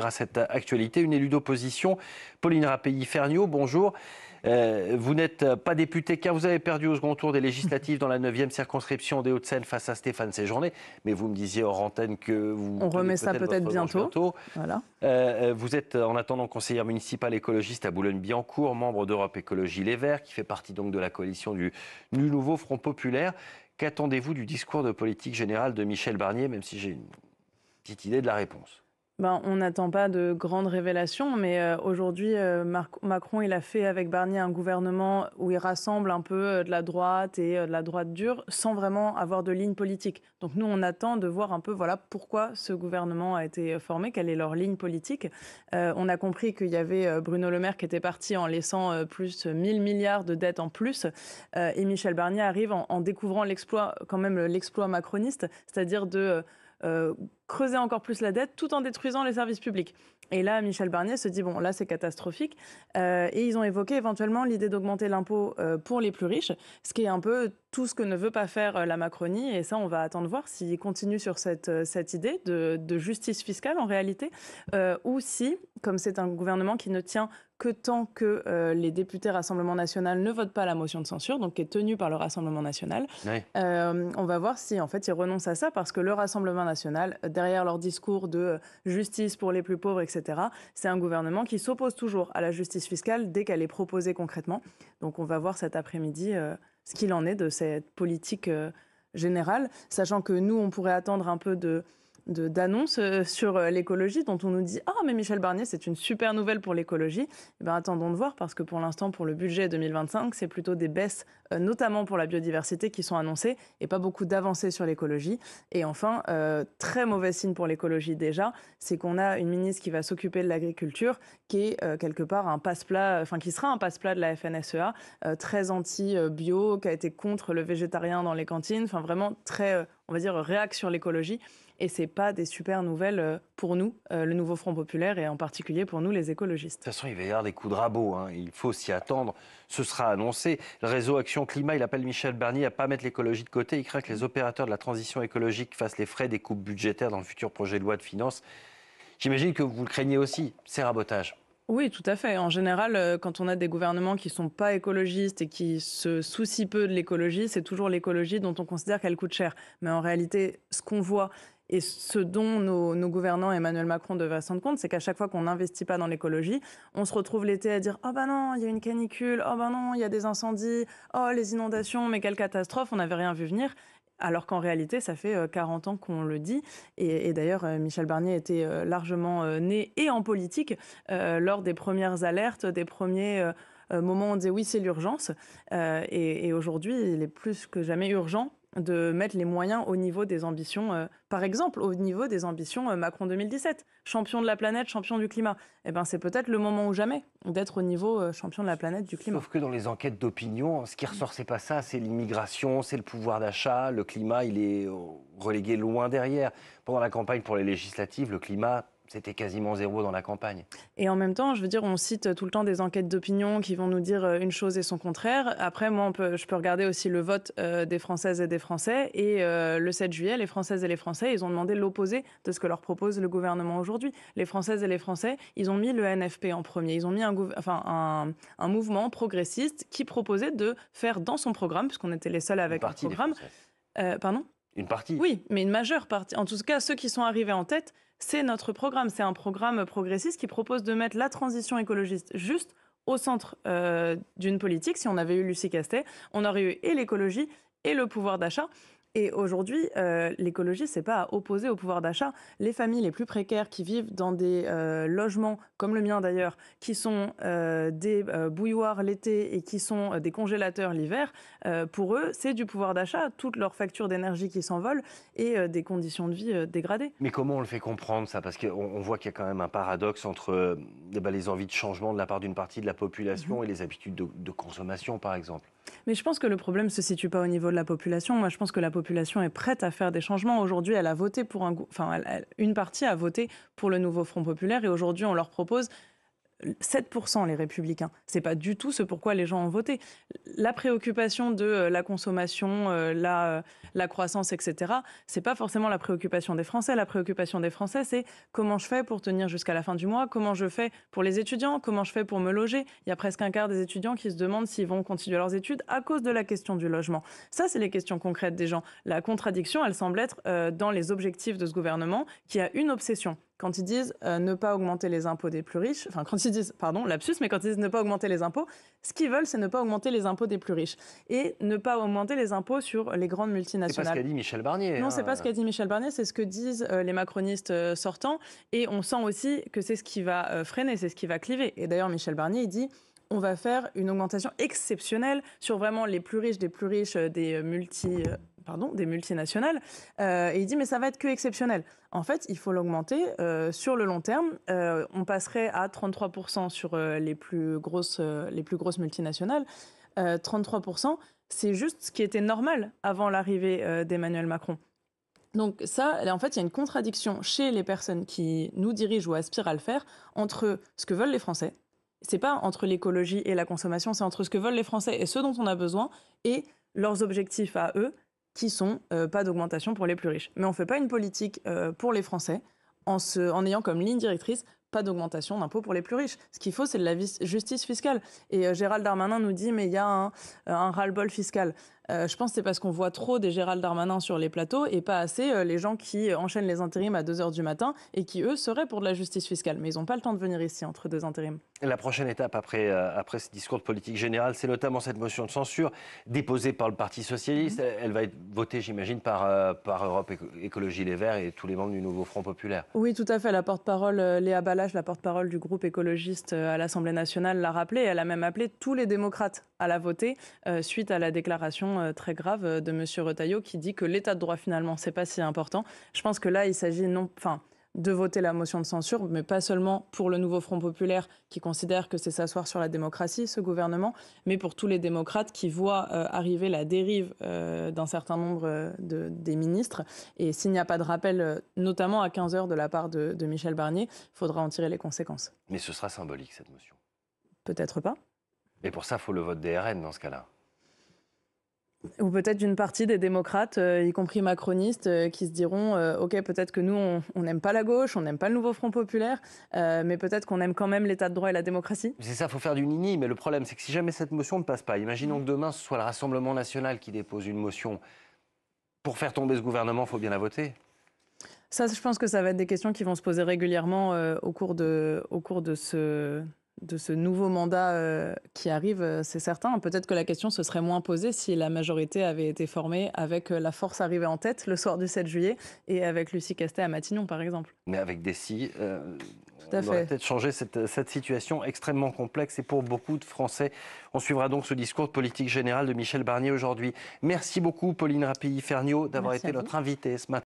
à cette actualité. Une élue d'opposition, Pauline rapéi ferniaud bonjour. Euh, vous n'êtes pas députée car vous avez perdu au second tour des législatives dans la 9e circonscription des Hauts-de-Seine face à Stéphane Séjourné. Mais vous me disiez hors antenne que vous. On remet ça peut-être bientôt. Voilà. Euh, euh, vous êtes en attendant conseillère municipale écologiste à boulogne biancourt membre d'Europe Écologie Les Verts, qui fait partie donc de la coalition du, du Nouveau Front Populaire. Qu'attendez-vous du discours de politique générale de Michel Barnier, même si j'ai une petite idée de la réponse ben, on n'attend pas de grandes révélations, mais euh, aujourd'hui, euh, Macron, il a fait avec Barnier un gouvernement où il rassemble un peu euh, de la droite et de la droite dure, sans vraiment avoir de ligne politique. Donc nous, on attend de voir un peu, voilà, pourquoi ce gouvernement a été formé, quelle est leur ligne politique. on a compris qu'il y avait Bruno Le Maire qui était parti en laissant plus 1000 milliards de dettes en plus, et Michel Barnier arrive en, en découvrant l'exploit, quand même l'exploit macroniste, c'est-à-dire de euh, creuser encore plus la dette tout en détruisant les services publics. Et là, Michel Barnier se dit, bon, là, c'est catastrophique. Euh, et ils ont évoqué éventuellement l'idée d'augmenter l'impôt euh, pour les plus riches, ce qui est un peu tout ce que ne veut pas faire la Macronie. Et ça, on va attendre voir s'il continue sur cette, cette idée de, de, justice fiscale, en réalité, ou si, comme c'est un gouvernement qui ne tient que tant que euh, les députés Rassemblement National ne votent pas la motion de censure, donc qui est tenue par le Rassemblement National, euh, on va voir si en fait ils renoncent à ça parce que le Rassemblement National, derrière leur discours de euh, justice pour les plus pauvres, etc., c'est un gouvernement qui s'oppose toujours à la justice fiscale dès qu'elle est proposée concrètement. Donc on va voir cet après-midi ce qu'il en est de cette politique générale, sachant que nous on pourrait attendre un peu de d'annonces euh, sur euh, l'écologie dont on nous dit Ah, mais Michel Barnier, c'est une super nouvelle pour l'écologie. Eh ben, attendons de voir parce que pour l'instant, pour le budget 2025, c'est plutôt des baisses, euh, notamment pour la biodiversité, qui sont annoncées et pas beaucoup d'avancées sur l'écologie. Et enfin, très mauvais signe pour l'écologie déjà, c'est qu'on a une ministre qui va s'occuper de l'agriculture qui est quelque part un passe-plat, enfin, qui sera un passe-plat de la FNSEA, très anti-bio, qui a été contre le végétarien dans les cantines, enfin, vraiment très, on va dire, réaction sur l'écologie et n'est pas des super nouvelles euh, pour nous, euh, le nouveau Front populaire et en particulier pour nous les écologistes. De toute façon, il va y avoir des coups de rabot, hein. il faut s'y attendre. Ce sera annoncé. Le réseau Action Climat, il appelle Michel Barnier à pas mettre l'écologie de côté. Il craint que les opérateurs de la transition écologique fassent les frais des coupes budgétaires dans le futur projet de loi de finances. J'imagine que vous le craignez aussi, ces rabotages. Oui, tout à fait. En général, euh, quand on a des gouvernements qui ne sont pas écologistes et qui se soucient peu de l'écologie, c'est toujours l'écologie dont on considère qu'elle coûte cher. Mais en réalité, ce qu'on voit et ce dont nos, gouvernants, Emmanuel Macron, devraient se rendre compte, c'est qu'à chaque fois qu'on n'investit pas dans l'écologie, on se retrouve l'été à dire Oh ben non, il y a une canicule, oh ben non, il y a des incendies, oh les inondations, mais quelle catastrophe, on n'avait rien vu venir alors qu'en réalité, ça fait 40 euh, ans qu'on le dit. Et, d'ailleurs, euh, Michel Barnier était euh, largement né et en politique lors des premières alertes, des premiers... moments où on disait oui, c'est l'urgence. et aujourd'hui, il est plus que jamais urgent de mettre les moyens au niveau des ambitions, euh, par exemple au niveau des ambitions euh, Macron 2017, champion de la planète, champion du climat. Eh ben, c'est peut-être le moment ou jamais d'être au niveau euh, champion de la planète du climat. Sauf que dans les enquêtes d'opinion, ce qui ressort, c'est pas ça, c'est l'immigration, c'est le pouvoir d'achat, le climat, il est relégué loin derrière. Pendant la campagne pour les législatives, le climat, c'était quasiment zéro dans la campagne. Et en même temps, je veux dire, on cite tout le temps des enquêtes d'opinion qui vont nous dire euh, une chose et son contraire. Après, moi, je peux regarder aussi le vote euh, des Françaises et des Français. Et euh, le 7 juillet, les Françaises et les Français, ils ont demandé l'opposé de ce que leur propose le gouvernement aujourd'hui. Les Françaises et les Français, ils ont mis le NFP en premier. Ils ont mis un, enfin, un, mouvement progressiste qui proposait de faire dans son programme, puisqu'on était les seuls avec le programme. pardon partie Oui, mais une majeure partie. En tout cas, ceux qui sont arrivés en tête, c'est notre programme. C'est un programme progressiste qui propose de mettre la transition écologiste juste au centre euh, d'une politique. Si on avait eu Lucie Castet, on aurait eu et l'écologie et le pouvoir d'achat. Et aujourd'hui, l'écologie, euh, l'écologie, c'est pas à opposer au pouvoir d'achat. Les familles les plus précaires qui vivent dans des euh, logements, comme le mien d'ailleurs, qui sont euh, des bouilloires l'été et qui sont des congélateurs l'hiver, pour eux, c'est du pouvoir d'achat, toutes leurs factures d'énergie qui s'envolent et des conditions de vie dégradées. Mais comment on le fait comprendre ça Parce qu'on voit qu'il y a quand même un paradoxe entre bah, les envies de changement de la part d'une partie de la population mhm. et les habitudes de consommation, par exemple. Mais je pense que le problème ne se situe pas au niveau de la population. Moi, je pense que la population est prête à faire des changements. Aujourd'hui, elle a voté pour un, enfin, une partie a voté pour le nouveau Front populaire, et aujourd'hui, on leur propose 7% les républicains. ce n'est pas du tout ce pourquoi les gens ont voté. La préoccupation de euh, la consommation, euh, euh, la, croissance, etc., ce n'est pas forcément la préoccupation des Français. La préoccupation des Français, c'est comment je fais pour tenir jusqu'à la fin du mois, comment je fais pour les étudiants, comment je fais pour me loger. Il y a presque un quart des étudiants qui se demandent s'ils vont continuer leurs études à cause de la question du logement. Ça, c'est les questions concrètes des gens. La contradiction, elle semble être dans les objectifs de ce gouvernement qui a une obsession quand ils disent euh, ne pas augmenter les impôts des plus riches, enfin quand ils disent, pardon, lapsus, mais quand ils disent ne pas augmenter les impôts, ce qu'ils veulent, c'est ne pas augmenter les impôts des plus riches et ne pas augmenter les impôts sur les grandes multinationales. C'est pas ce qu'a dit Michel Barnier. Non, hein. c'est pas ce qu'a dit Michel Barnier, c'est ce que disent euh, les macronistes euh, sortants et on sent aussi que c'est ce qui va freiner, c'est ce qui va cliver. Et d'ailleurs, Michel Barnier, il dit on va faire une augmentation exceptionnelle sur vraiment les plus riches des plus riches, des multi pardon, des multinationales. Euh, et il dit, mais ça va être que exceptionnel. En fait, il faut l'augmenter euh, sur le long terme. Euh, on passerait à 33% sur les, plus grosses, les plus grosses multinationales. 33%, c'est juste ce qui était normal avant l'arrivée d'Emmanuel Macron. Donc ça, en fait, il y a une contradiction chez les personnes qui nous dirigent ou aspirent à le faire entre ce que veulent les Français, c'est pas entre l'écologie et la consommation, c'est entre ce que veulent les Français et ce dont on a besoin et leurs objectifs à eux, qui sont euh, pas d'augmentation pour les plus riches. Mais on ne fait pas une politique euh, pour les Français en, se, en ayant comme ligne directrice pas d'augmentation d'impôts pour les plus riches. Ce qu'il faut, c'est de la justice fiscale. Et euh, Gérald Darmanin nous dit, mais il y a un, un ras-le-bol fiscal. Euh, je pense que c'est parce qu'on voit trop des Gérald Darmanin sur les plateaux et pas assez euh, les gens qui enchaînent les intérims à 2h du matin et qui, eux, seraient pour de la justice fiscale. Mais ils n'ont pas le temps de venir ici entre deux intérims. La prochaine étape après, euh, après ce discours de politique générale, c'est notamment cette motion de censure déposée par le Parti socialiste. Mm-hmm. Elle va être votée, j'imagine, par, par Europe Écologie Les Verts et tous les membres du nouveau Front Populaire. Oui, tout à fait. La porte-parole Léa Balache, la porte-parole du groupe écologiste à l'Assemblée nationale, l'a rappelé. Elle a même appelé tous les démocrates à la voter suite à la déclaration euh, très grave euh, de monsieur Retailleau qui dit que l'état de droit, finalement, c'est pas si important. Je pense que là, il s'agit non. Enfin, de voter la motion de censure, mais pas seulement pour le nouveau Front populaire qui considère que c'est s'asseoir sur la démocratie, ce gouvernement, mais pour tous les démocrates qui voient euh, arriver la dérive d'un certain nombre de, des ministres. Et s'il n'y a pas de rappel, notamment à 15 heures de la part de, Michel Barnier, il faudra en tirer les conséquences. Mais ce sera symbolique, cette motion Peut-être pas. Mais pour ça, il faut le vote des RN dans ce cas-là. Ou peut-être d'une partie des démocrates, euh, y compris macronistes, euh, qui se diront euh, Ok, peut-être que nous, on n'aime pas la gauche, on n'aime pas le nouveau Front populaire, mais peut-être qu'on aime quand même l'état de droit et la démocratie. C'est ça, il faut faire du nini. Mais le problème, c'est que si jamais cette motion ne passe pas, imaginons que demain, ce soit le Rassemblement national qui dépose une motion. Pour faire tomber ce gouvernement, il faut bien la voter. Ça, je pense que ça va être des questions qui vont se poser régulièrement au, cours de, au cours de ce de ce nouveau mandat euh, qui arrive, euh, c'est certain. Peut-être que la question se serait moins posée si la majorité avait été formée avec euh, la force arrivée en tête le soir du 7 juillet et avec Lucie Castet à Matignon, par exemple. Mais avec des si, on aurait peut-être changer cette, cette, situation extrêmement complexe et pour beaucoup de Français. On suivra donc ce discours de politique générale de Michel Barnier aujourd'hui. Merci beaucoup, Pauline Rapilly-Ferniaud, d'avoir été notre invitée ce matin.